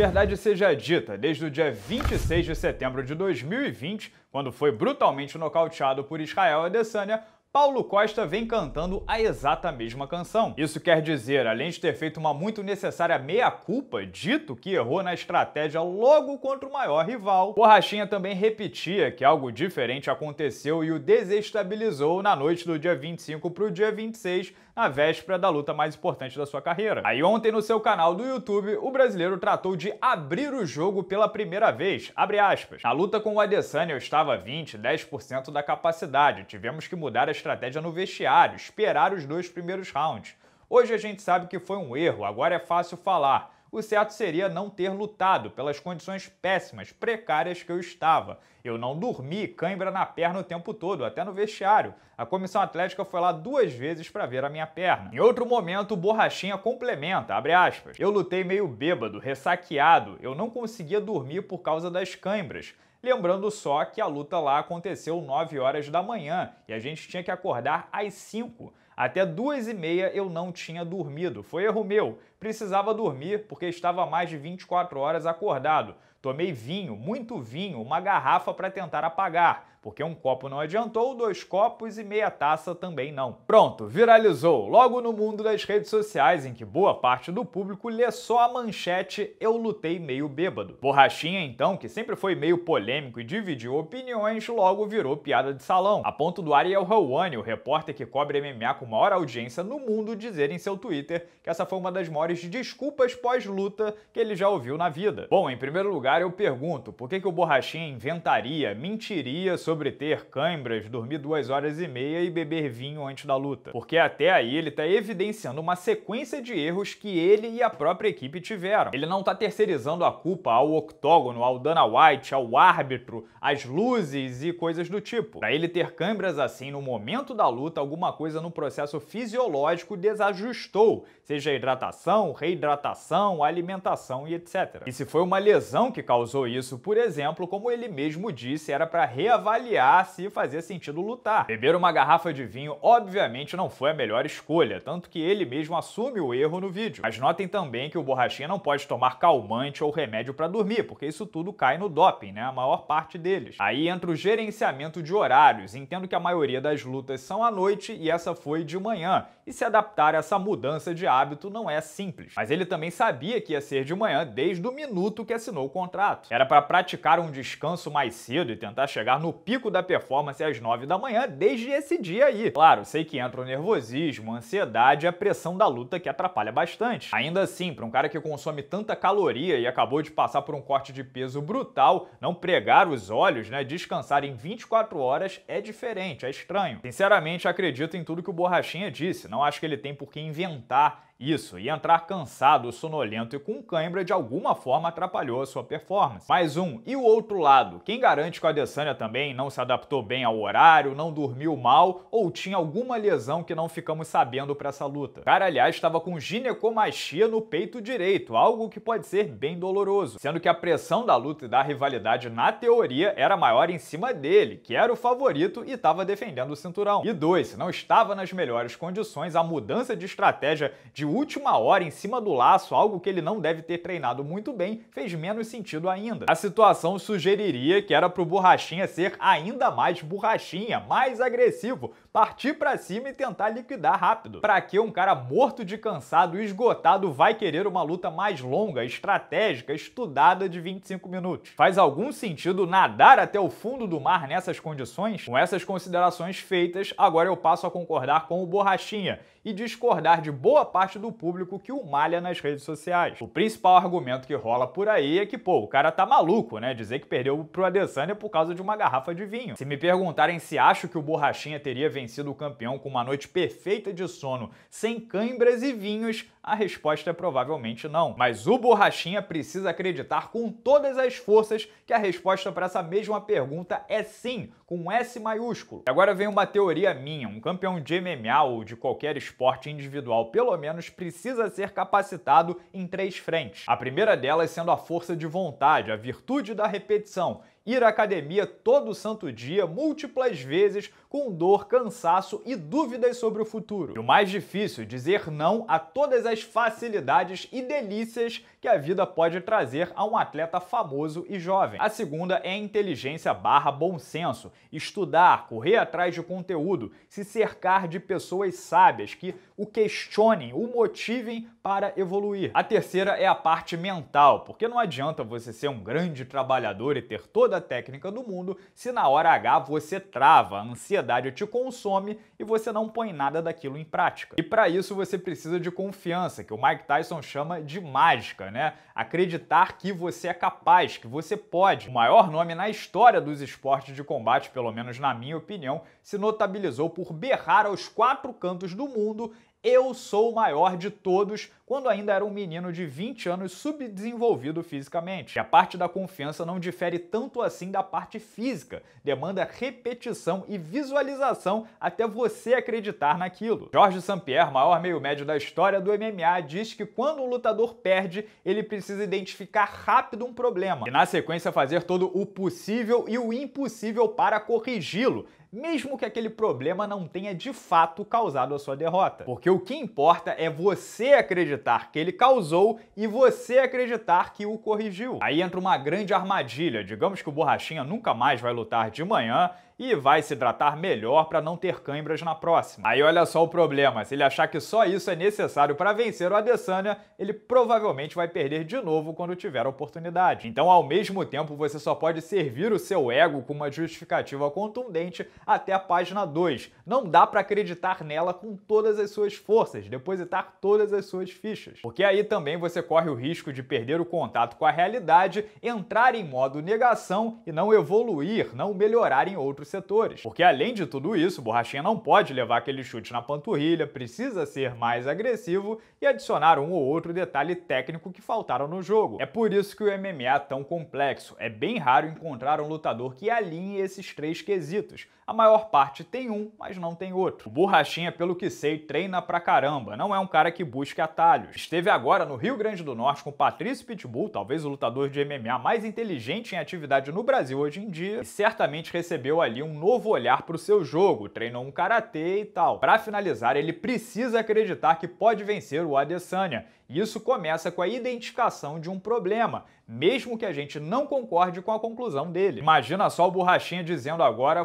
Verdade seja dita, desde o dia 26 de setembro de 2020, quando foi brutalmente nocauteado por Israel Adesanya, Paulo Costa vem cantando a exata mesma canção. Isso quer dizer, além de ter feito uma muito necessária meia-culpa, dito que errou na estratégia logo contra o maior rival, Borrachinha também repetia que algo diferente aconteceu e o desestabilizou na noite do dia 25 para o dia 26 na véspera da luta mais importante da sua carreira. Aí ontem no seu canal do YouTube, o brasileiro tratou de abrir o jogo pela primeira vez, abre aspas. Na luta com o Adesanya eu estava 20, 10% da capacidade, tivemos que mudar a estratégia no vestiário, esperar os dois primeiros rounds. Hoje a gente sabe que foi um erro, agora é fácil falar o certo seria não ter lutado pelas condições péssimas, precárias que eu estava. Eu não dormi, cãibra na perna o tempo todo, até no vestiário. A comissão atlética foi lá duas vezes para ver a minha perna. Em outro momento, o Borrachinha complementa, abre aspas. Eu lutei meio bêbado, ressaqueado, eu não conseguia dormir por causa das cãibras. Lembrando só que a luta lá aconteceu 9 horas da manhã e a gente tinha que acordar às 5. Até duas e meia eu não tinha dormido. Foi erro meu. Precisava dormir porque estava mais de 24 horas acordado. Tomei vinho, muito vinho, uma garrafa para tentar apagar porque um copo não adiantou, dois copos e meia taça também não. Pronto, viralizou. Logo no mundo das redes sociais, em que boa parte do público lê só a manchete Eu lutei meio bêbado. Borrachinha, então, que sempre foi meio polêmico e dividiu opiniões, logo virou piada de salão. A ponto do Ariel Helwani, é o repórter que cobre MMA com maior audiência no mundo, dizer em seu Twitter que essa foi uma das maiores desculpas pós-luta que ele já ouviu na vida. Bom, em primeiro lugar, eu pergunto, por que, que o Borrachinha inventaria, mentiria sobre sobre ter cãibras, dormir duas horas e meia e beber vinho antes da luta. Porque até aí ele tá evidenciando uma sequência de erros que ele e a própria equipe tiveram. Ele não tá terceirizando a culpa ao octógono, ao Dana White, ao árbitro, às luzes e coisas do tipo. Para ele ter cãibras assim no momento da luta, alguma coisa no processo fisiológico desajustou, seja hidratação, reidratação, alimentação e etc. E se foi uma lesão que causou isso, por exemplo, como ele mesmo disse, era para reavaliar avaliar se fazia sentido lutar. Beber uma garrafa de vinho obviamente não foi a melhor escolha, tanto que ele mesmo assume o erro no vídeo. Mas notem também que o Borrachinha não pode tomar calmante ou remédio para dormir, porque isso tudo cai no doping, né? A maior parte deles. Aí entra o gerenciamento de horários. Entendo que a maioria das lutas são à noite e essa foi de manhã. E se adaptar a essa mudança de hábito não é simples. Mas ele também sabia que ia ser de manhã desde o minuto que assinou o contrato. Era para praticar um descanso mais cedo e tentar chegar no pico pico da performance às 9 da manhã desde esse dia aí. Claro, sei que entra o nervosismo, a ansiedade e a pressão da luta que atrapalha bastante. Ainda assim, para um cara que consome tanta caloria e acabou de passar por um corte de peso brutal, não pregar os olhos, né, descansar em 24 horas é diferente, é estranho. Sinceramente, acredito em tudo que o Borrachinha disse, não acho que ele tem por que inventar isso, e entrar cansado, sonolento e com cãibra de alguma forma atrapalhou a sua performance. Mais um. E o outro lado? Quem garante que o Adesanya também não se adaptou bem ao horário, não dormiu mal ou tinha alguma lesão que não ficamos sabendo para essa luta? O cara, aliás, estava com ginecomastia no peito direito, algo que pode ser bem doloroso, sendo que a pressão da luta e da rivalidade na teoria era maior em cima dele, que era o favorito e estava defendendo o cinturão. E dois, não estava nas melhores condições, a mudança de estratégia de última hora em cima do laço, algo que ele não deve ter treinado muito bem, fez menos sentido ainda. A situação sugeriria que era pro Borrachinha ser ainda mais borrachinha, mais agressivo, partir para cima e tentar liquidar rápido. Para que um cara morto de cansado e esgotado vai querer uma luta mais longa, estratégica, estudada de 25 minutos? Faz algum sentido nadar até o fundo do mar nessas condições? Com essas considerações feitas, agora eu passo a concordar com o Borrachinha e discordar de boa parte do público que o malha nas redes sociais. O principal argumento que rola por aí é que, pô, o cara tá maluco, né? Dizer que perdeu pro Adesanya por causa de uma garrafa de vinho. Se me perguntarem se acho que o Borrachinha teria vencido o campeão com uma noite perfeita de sono, sem cãibras e vinhos, a resposta é provavelmente não. Mas o Borrachinha precisa acreditar com todas as forças que a resposta para essa mesma pergunta é sim, com S maiúsculo. Agora vem uma teoria minha: um campeão de MMA ou de qualquer esporte individual, pelo menos, precisa ser capacitado em três frentes. A primeira delas sendo a força de vontade, a virtude da repetição ir à academia todo santo dia, múltiplas vezes, com dor, cansaço e dúvidas sobre o futuro. E o mais difícil, dizer não a todas as facilidades e delícias que a vida pode trazer a um atleta famoso e jovem. A segunda é inteligência barra bom senso, estudar, correr atrás de conteúdo, se cercar de pessoas sábias que o questionem, o motivem para evoluir. A terceira é a parte mental, porque não adianta você ser um grande trabalhador e ter toda toda a técnica do mundo se na hora H você trava, a ansiedade te consome e você não põe nada daquilo em prática. E para isso você precisa de confiança, que o Mike Tyson chama de mágica, né? Acreditar que você é capaz, que você pode. O maior nome na história dos esportes de combate, pelo menos na minha opinião, se notabilizou por berrar aos quatro cantos do mundo eu sou o maior de todos, quando ainda era um menino de 20 anos subdesenvolvido fisicamente. E a parte da confiança não difere tanto tanto assim da parte física, demanda repetição e visualização até você acreditar naquilo. Jorge Sampierre, maior meio-médio da história do MMA, diz que quando um lutador perde, ele precisa identificar rápido um problema e, na sequência, fazer todo o possível e o impossível para corrigi-lo mesmo que aquele problema não tenha de fato causado a sua derrota. Porque o que importa é você acreditar que ele causou e você acreditar que o corrigiu. Aí entra uma grande armadilha. Digamos que o borrachinha nunca mais vai lutar de manhã e vai se hidratar melhor para não ter câimbras na próxima. Aí olha só o problema, se ele achar que só isso é necessário para vencer o Adesanya, ele provavelmente vai perder de novo quando tiver a oportunidade. Então, ao mesmo tempo, você só pode servir o seu ego com uma justificativa contundente até a página 2. Não dá para acreditar nela com todas as suas forças, depositar todas as suas fichas. Porque aí também você corre o risco de perder o contato com a realidade, entrar em modo negação e não evoluir, não melhorar em outros setores. Porque além de tudo isso, Borrachinha não pode levar aquele chute na panturrilha, precisa ser mais agressivo e adicionar um ou outro detalhe técnico que faltaram no jogo. É por isso que o MMA é tão complexo. É bem raro encontrar um lutador que alinhe esses três quesitos a maior parte tem um, mas não tem outro. O Borrachinha, pelo que sei, treina pra caramba, não é um cara que busca atalhos. Esteve agora no Rio Grande do Norte com Patrício Pitbull, talvez o lutador de MMA mais inteligente em atividade no Brasil hoje em dia, e certamente recebeu ali um novo olhar pro seu jogo, treinou um karatê e tal. Para finalizar, ele precisa acreditar que pode vencer o Adesanya, e isso começa com a identificação de um problema, mesmo que a gente não concorde com a conclusão dele. Imagina só o Borrachinha dizendo agora,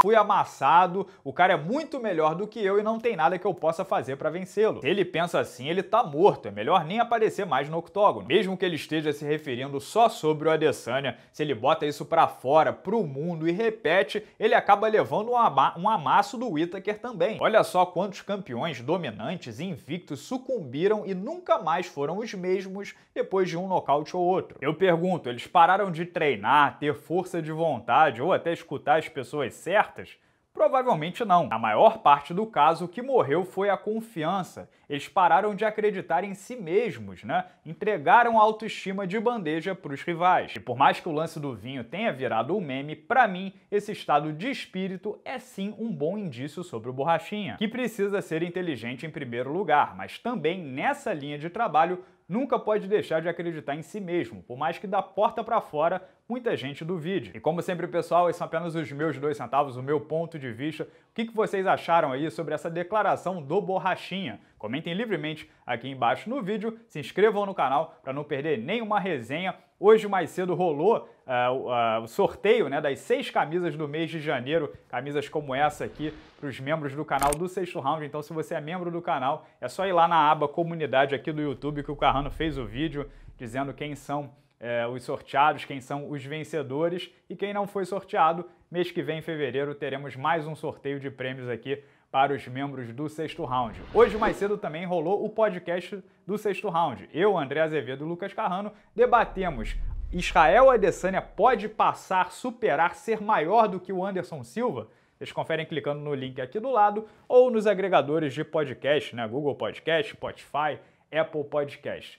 fui amassado, o cara é muito melhor do que eu e não tem nada que eu possa fazer para vencê-lo. Se ele pensa assim, ele tá morto, é melhor nem aparecer mais no octógono. Mesmo que ele esteja se referindo só sobre o Adesanya, se ele bota isso para fora, pro mundo e repete, ele acaba levando um, ama um amasso do Whittaker também. Olha só quantos campeões dominantes invictos sucumbiram e nunca mais foram os mesmos depois de um nocaute ou outro. Eu pergunto, eles pararam de treinar, ter força de vontade ou até escutar as pessoas certas? certas? Provavelmente não. Na maior parte do caso, o que morreu foi a confiança. Eles pararam de acreditar em si mesmos, né? Entregaram a autoestima de bandeja para os rivais. E por mais que o lance do vinho tenha virado um meme, para mim, esse estado de espírito é sim um bom indício sobre o Borrachinha, que precisa ser inteligente em primeiro lugar, mas também nessa linha de trabalho nunca pode deixar de acreditar em si mesmo, por mais que da porta para fora muita gente duvide. E como sempre, pessoal, esses são apenas os meus dois centavos, o meu ponto de vista. O que, vocês acharam aí sobre essa declaração do Borrachinha? Comentem livremente aqui embaixo no vídeo, se inscrevam no canal para não perder nenhuma resenha. Hoje mais cedo rolou uh, uh, o sorteio né, das seis camisas do mês de janeiro, camisas como essa aqui, para os membros do canal do Sexto Round. Então, se você é membro do canal, é só ir lá na aba Comunidade aqui do YouTube que o Carrano fez o vídeo dizendo quem são é, os sorteados, quem são os vencedores e quem não foi sorteado. Mês que vem, em fevereiro, teremos mais um sorteio de prêmios aqui para os membros do sexto round. Hoje, mais cedo, também rolou o podcast do sexto round. Eu, André Azevedo e Lucas Carrano debatemos. Israel Adesanya pode passar, superar, ser maior do que o Anderson Silva? Vocês conferem clicando no link aqui do lado ou nos agregadores de podcast, né? Google Podcast, Spotify, Apple Podcast.